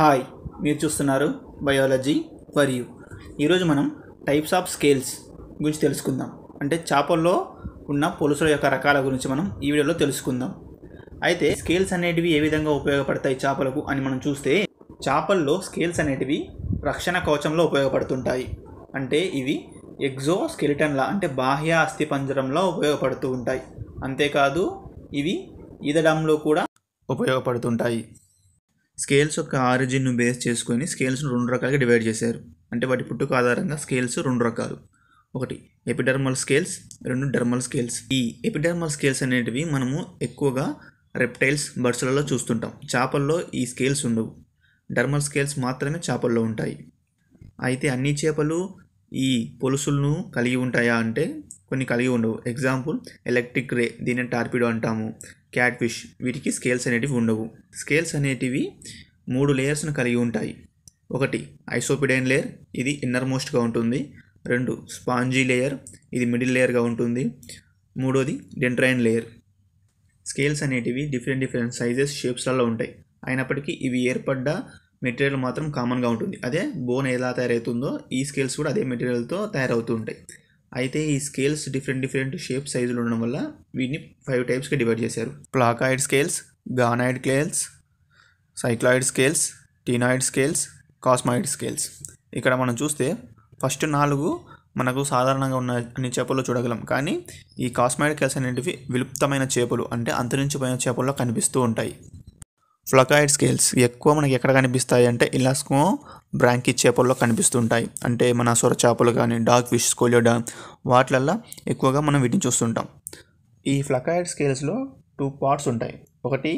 hi మీరు చూస్తున్నారు biology for you ఈరోజు మనం టైప్స్ ఆఫ్ స్కేల్స్ గురించి తెలుసుకుందాం అంటే చేపల్లో ఉన్న పొలుసుల యొక్క రకాల గురించి మనం ఈ వీడియోలో తెలుసుకుందాం అయితే స్కేల్స్ అనేటివి ఏ విధంగా ఉపయోగపడతాయి చేపలకు అని మనం చూస్తే చేపల్లో స్కేల్స్ అనేటివి రక్షణ కవచంలో ఉపయోగపడుతుంటాయి అంటే ఇవి ఎగ్జో స్కెలిటన్లా అంటే బాహ్య అస్థి పంజరంలో ఉపయోగపడుతూ ఉంటాయి అంతేకాదు ఇవి ఈదడంలో కూడా ఉపయోగపడుతుంటాయి స్కేల్స్ యొక్క ఆరిజిన్ను బేస్ చేసుకొని స్కేల్స్ను రెండు రకాలుగా డివైడ్ చేశారు అంటే వాటి పుట్టుక ఆధారంగా స్కేల్స్ రెండు రకాలు ఒకటి ఎపిడర్మల్ స్కేల్స్ రెండు డర్మల్ స్కేల్స్ ఈ ఎపిడర్మల్ స్కేల్స్ అనేటివి మనము ఎక్కువగా రెప్టైల్స్ బర్డ్స్లలో చూస్తుంటాం చేపల్లో ఈ స్కేల్స్ ఉండవు డర్మల్ స్కేల్స్ మాత్రమే చేపల్లో ఉంటాయి అయితే అన్ని చేపలు ఈ పొలుసులను కలిగి ఉంటాయా అంటే కొన్ని కలిగి ఉండవు ఎగ్జాంపుల్ ఎలక్ట్రిక్ రే దీన్ని టార్పిడో అంటాము క్యాట్ ఫిష్ వీటికి స్కేల్స్ అనేటివి ఉండవు స్కేల్స్ అనేటివి మూడు లేయర్స్ను కలిగి ఉంటాయి ఒకటి ఐసోపిడైన్ లేయర్ ఇది ఇన్నర్ మోస్ట్గా ఉంటుంది రెండు స్పాంజీ లేయర్ ఇది మిడిల్ లేయర్గా ఉంటుంది మూడోది డెంట్రైన్ లేయర్ స్కేల్స్ అనేటివి డిఫరెంట్ డిఫరెంట్ సైజెస్ షేప్స్లలో ఉంటాయి అయినప్పటికీ ఇవి ఏర్పడ్డ మెటీరియల్ మాత్రం కామన్గా ఉంటుంది అదే బోన్ ఎలా తయారవుతుందో ఈ స్కేల్స్ కూడా అదే మెటీరియల్తో తయారవుతూ ఉంటాయి అయితే ఈ స్కేల్స్ డిఫరెంట్ డిఫరెంట్ షేప్ సైజులు ఉండడం వల్ల వీటిని ఫైవ్ టైప్స్గా డివైడ్ చేశారు placoid scales ganoid scales cycloid scales ctenoid scales cosmoid scales ఇక్కడ మనం చూస్తే ఫస్ట్ నాలుగు మనకు సాధారణంగా ఉన్న అన్ని చేపల్లో చూడగలం కానీ ఈ కాస్మాయిడ్ స్కేల్స్ అనేటివి విలుప్తమైన చేపలు అంటే అంతరించిపోయిన చేపల్లో కనిపిస్తూ ఉంటాయి ఫ్లకాయిడ్ స్కేల్స్ ఎక్కువ మనకి ఎక్కడ కనిపిస్తాయి అంటే ఇలాస్కో బ్రాంకి చేపల్లో కనిపిస్తుంటాయి అంటే మన సొర చేపలు కానీ డాగ్ ఫిష్ కోలియోడ వాటిలల్లో ఎక్కువగా మనం వీటిని చూస్తుంటాం ఈ ఫ్లకాయిడ్ స్కేల్స్లో టూ పార్ట్స్ ఉంటాయి ఒకటి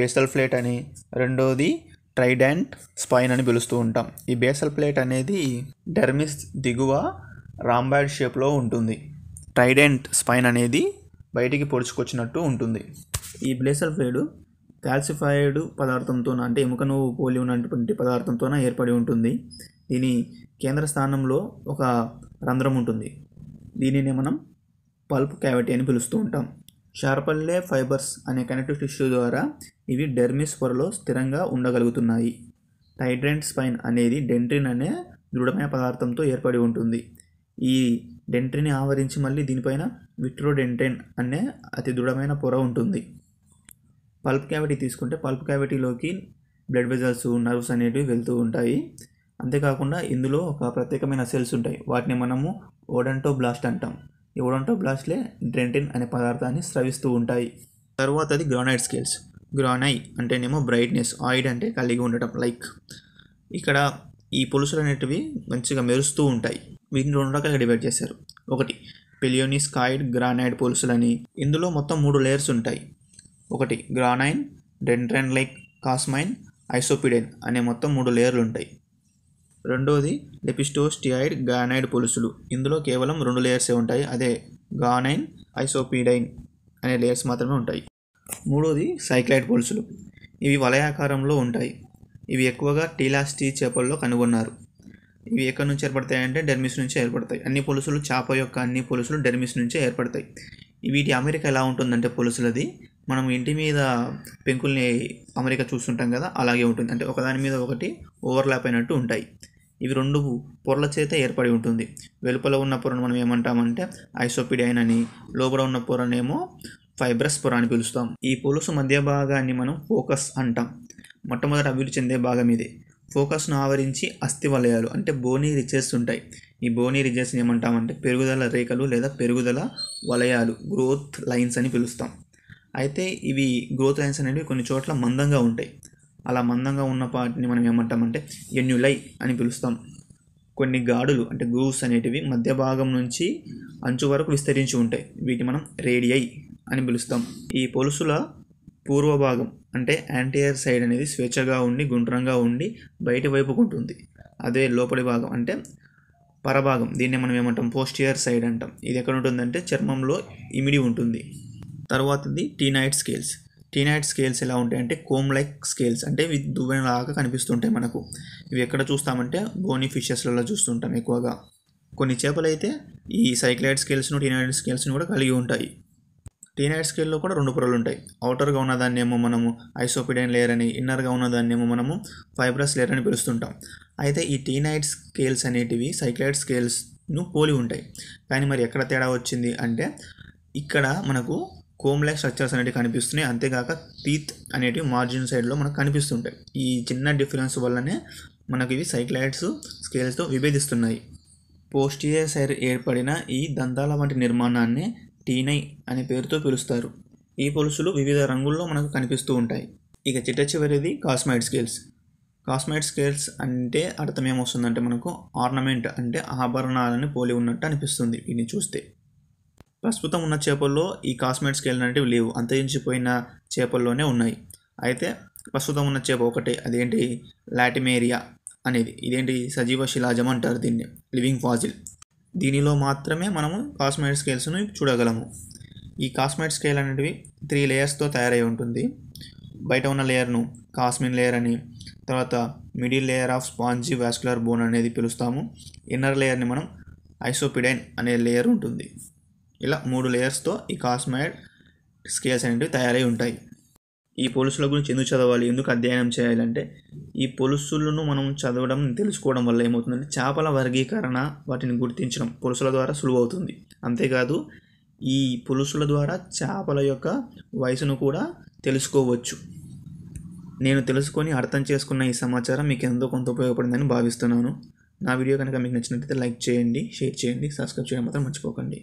బేసల్ ప్లేట్ అని రెండోది ట్రైడెంట్ స్పైన్ అని పిలుస్తూ ఉంటాం ఈ బేసల్ ప్లేట్ అనేది డెర్మిస్ దిగువ రాంబాయిడ్ షేప్లో ఉంటుంది ట్రైడెంట్ స్పైన్ అనేది బయటికి పొడుచుకొచ్చినట్టు ఉంటుంది ఈ బ్లేసల్ ప్లేడు కాల్సిఫైడ్ పదార్థంతో అంటే ఎముకను పోలి ఉన్నటువంటి పదార్థంతో ఏర్పడి ఉంటుంది దీని కేంద్ర స్థానంలో ఒక రంధ్రం ఉంటుంది దీనినే మనం పల్ప్ క్యావిటీ అని పిలుస్తూ ఉంటాం షార్పల్లే ఫైబర్స్ అనే కనెక్టివ్ టిష్యూ ద్వారా ఇవి డెర్మిస్ పొరలో స్థిరంగా ఉండగలుగుతున్నాయి టైడ్రెంట్ స్పైన్ అనేది డెంట్రిన్ అనే దృఢమైన పదార్థంతో ఏర్పడి ఉంటుంది ఈ డెంట్రిని ఆవరించి మళ్ళీ దీనిపైన విట్రోడెంట్రిన్ అనే అతి దృఢమైన పొర ఉంటుంది పల్ప్ క్యావిటీ తీసుకుంటే పల్ప్ క్యావిటీలోకి బ్లడ్ వెజల్స్ నర్వ్స్ అనేటివి వెళ్తూ ఉంటాయి అంతేకాకుండా ఇందులో ఒక ప్రత్యేకమైన సెల్స్ ఉంటాయి వాటిని మనము ఓడంటో బ్లాస్ట్ అంటాం ఈ ఓడంటో బ్లాస్ట్లే డ్రెంటిన్ అనే పదార్థాన్ని స్రవిస్తూ ఉంటాయి తర్వాత అది గ్రానైట్ స్కేల్స్ గ్రానై అంటేనేమో బ్రైట్నెస్ ఆయిడ్ అంటే కలిగి ఉండటం లైక్ ఇక్కడ ఈ పులుసులు అనేటివి మంచిగా మెరుస్తూ ఉంటాయి వీటిని రెండు రకాలుగా డివైడ్ చేశారు ఒకటి పెలియోనిస్కాయిడ్ గ్రానైడ్ పులుసులని ఇందులో మొత్తం మూడు లేయర్స్ ఉంటాయి ఒకటి గ్రానైన్ డెండ్రైన్ లైక్ కాస్మైన్ ఐసోపిడైన్ అనే మొత్తం మూడు లేయర్లు ఉంటాయి రెండోది లెపిస్టోస్టియాయిడ్ గ్రానైడ్ పొలుసులు ఇందులో కేవలం రెండు లేయర్సే ఉంటాయి అదే గానైన్ ఐసోపిడైన్ అనే లేయర్స్ మాత్రమే ఉంటాయి మూడోది సైక్లైడ్ పొలుసులు ఇవి వలయాకారంలో ఉంటాయి ఇవి ఎక్కువగా టీలాస్టీ చేపల్లో కనుగొన్నారు ఇవి ఎక్కడి నుంచి ఏర్పడతాయంటే డెర్మిస్ నుంచి ఏర్పడతాయి అన్ని పొలుసులు చేప యొక్క అన్ని పొలుసులు డెర్మిస్ నుంచే ఏర్పడతాయి వీటి అమెరికా ఎలా ఉంటుందంటే పొలుసులది మనం ఇంటి మీద పెంకుల్ని అమరిక చూస్తుంటాం కదా అలాగే ఉంటుంది అంటే ఒకదాని మీద ఒకటి ఓవర్లాప్ అయినట్టు ఉంటాయి ఇవి రెండు పొరల చేత ఏర్పడి ఉంటుంది వెలుపల ఉన్న పొరను మనం ఏమంటామంటే ఐసోపిడైన్ అని లోపల ఉన్న పొరనేమో ఫైబ్రస్ పొర అని పిలుస్తాం ఈ పొలుసు మధ్య భాగాన్ని మనం ఫోకస్ అంటాం మొట్టమొదట అభివృద్ధి చెందే భాగం ఇది ఫోకస్ను ఆవరించి అస్థి వలయాలు అంటే బోనీ రిజెస్ ఉంటాయి ఈ బోనీ రిచెస్ని ఏమంటామంటే పెరుగుదల రేఖలు లేదా పెరుగుదల వలయాలు గ్రోత్ లైన్స్ అని పిలుస్తాం అయితే ఇవి గ్రోత్ లైన్స్ అనేవి కొన్ని చోట్ల మందంగా ఉంటాయి అలా మందంగా ఉన్న వాటిని మనం ఏమంటామంటే ఎన్యులై అని పిలుస్తాం కొన్ని గాడులు అంటే గ్రూవ్స్ అనేటివి మధ్య భాగం నుంచి అంచు వరకు విస్తరించి ఉంటాయి వీటిని మనం రేడియై అని పిలుస్తాం ఈ పొలుసుల పూర్వ భాగం అంటే యాంటీయర్ సైడ్ అనేది స్వేచ్ఛగా ఉండి గుండ్రంగా ఉండి బయటి వైపుకు ఉంటుంది అదే లోపలి భాగం అంటే పరభాగం దీన్ని మనం ఏమంటాం పోస్టియర్ సైడ్ అంటాం ఇది ఎక్కడ ఉంటుందంటే చర్మంలో ఇమిడి ఉంటుంది తర్వాతది టీనైట్ స్కేల్స్ టీనైట్ స్కేల్స్ ఎలా ఉంటాయి అంటే కోమ్ లైక్ స్కేల్స్ అంటే ఇవి దువ్వెన లాగా కనిపిస్తుంటాయి మనకు ఇవి ఎక్కడ చూస్తామంటే బోని ఫిషెస్లలో చూస్తుంటాం ఎక్కువగా కొన్ని చేపలు అయితే ఈ సైక్లైడ్ స్కేల్స్ను టీనైడ్ స్కేల్స్ను కూడా కలిగి ఉంటాయి టీనైట్ స్కేల్లో కూడా రెండు పొరలు ఉంటాయి అవుటర్గా ఉన్నదాన్నేమో మనము ఐసోపిడైన్ లేయర్ అని ఇన్నర్గా ఉన్నదాన్నేమో మనము ఫైబ్రస్ లేయర్ అని పిలుస్తుంటాం అయితే ఈ టీనైడ్ స్కేల్స్ అనేటివి సైక్లైడ్ స్కేల్స్ను పోలి ఉంటాయి కానీ మరి ఎక్కడ తేడా వచ్చింది అంటే ఇక్కడ మనకు కోమ్ స్ట్రక్చర్స్ అనేవి కనిపిస్తున్నాయి అంతేకాక టీత్ అనేటివి మార్జిన్ సైడ్లో మనకు కనిపిస్తుంటాయి ఈ చిన్న డిఫరెన్స్ వల్లనే మనకు ఇవి సైక్లైడ్స్ స్కేల్స్తో విభేదిస్తున్నాయి పోస్టియర్ సైడ్ ఏర్పడిన ఈ దంతాల వంటి నిర్మాణాన్ని టీనై అనే పేరుతో పిలుస్తారు ఈ పొలుసులు వివిధ రంగుల్లో మనకు కనిపిస్తూ ఉంటాయి ఇక చిట్ట చివరిది కాస్మైడ్ స్కేల్స్ కాస్మైడ్ స్కేల్స్ అంటే అర్థం ఏమొస్తుందంటే మనకు ఆర్నమెంట్ అంటే ఆభరణాలను పోలి ఉన్నట్టు అనిపిస్తుంది వీటిని చూస్తే ప్రస్తుతం ఉన్న చేపల్లో ఈ స్కేల్ వెళ్ళినట్టు లేవు అంతరించిపోయిన చేపల్లోనే ఉన్నాయి అయితే ప్రస్తుతం ఉన్న చేప ఒకటే అదేంటి లాటిమేరియా అనేది ఇదేంటి సజీవ శిలాజం అంటారు దీన్ని లివింగ్ ఫాజిల్ దీనిలో మాత్రమే మనము కాస్మెట్ స్కేల్స్ను చూడగలము ఈ కాస్మెట్ స్కేల్ అనేటివి త్రీ లేయర్స్తో తయారై ఉంటుంది బయట ఉన్న లేయర్ను కాస్మిన్ లేయర్ అని తర్వాత middle layer of spongy vascular bone అనేది పిలుస్తాము ఇన్నర్ లేయర్ని మనం ఐసోపిడైన్ అనే లేయర్ ఉంటుంది ఇలా మూడు లేయర్స్తో ఈ కాస్మైడ్ స్కేల్స్ అనేవి తయారై ఉంటాయి ఈ పొలుసుల గురించి ఎందుకు చదవాలి ఎందుకు అధ్యయనం చేయాలంటే ఈ పొలుసులను మనం చదవడం తెలుసుకోవడం వల్ల ఏమవుతుందంటే చేపల వర్గీకరణ వాటిని గుర్తించడం పొలుసుల ద్వారా సులువవుతుంది అంతేకాదు ఈ పొలుసుల ద్వారా చేపల యొక్క వయసును కూడా తెలుసుకోవచ్చు నేను తెలుసుకొని అర్థం చేసుకున్న ఈ సమాచారం మీకు ఎంతో కొంత ఉపయోగపడిందని భావిస్తున్నాను నా వీడియో కనుక మీకు నచ్చినట్లయితే లైక్ చేయండి షేర్ చేయండి సబ్స్క్రైబ్ చేయడం మాత్రం మర్చిపోకండి